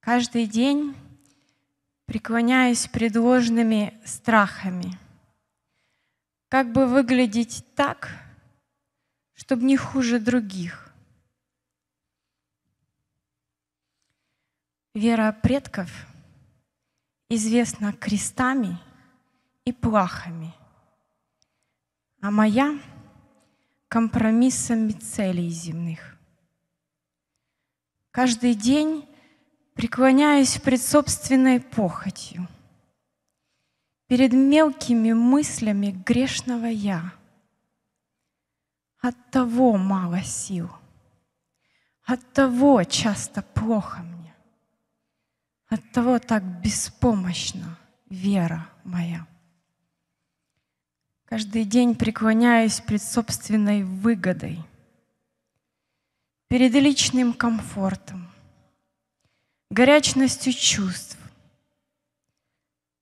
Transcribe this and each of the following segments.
Каждый день преклоняюсь пред страхами. Как бы выглядеть так, чтобы не хуже других? Вера предков известна крестами и плахами, а моя — компромиссами целей земных. Каждый день преклоняюсь пред собственной похотью, перед мелкими мыслями грешного «я». От того мало сил, от того часто плохо мне, от того так беспомощна вера моя. Каждый день преклоняюсь пред собственной выгодой, перед личным комфортом, горячностью чувств.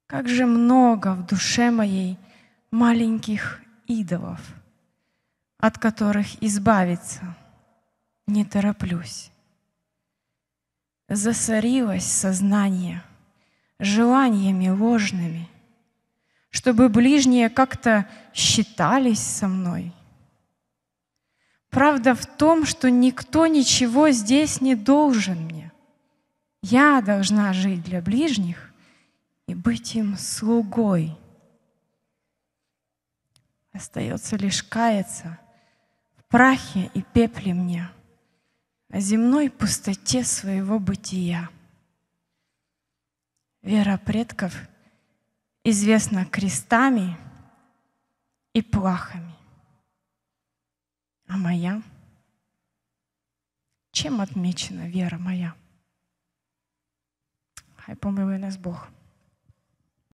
Как же много в душе моей маленьких идолов, от которых избавиться не тороплюсь. Засорилось сознание желаниями ложными, чтобы ближние как-то считались со мной. Правда в том, что никто ничего здесь не должен мне. Я должна жить для ближних и быть им слугой. Остается лишь каяться в прахе и пепле мне, о земной пустоте своего бытия. Вера предков известна крестами и плахами. А моя? Чем отмечена вера моя? Aj pomiluje nás Boh.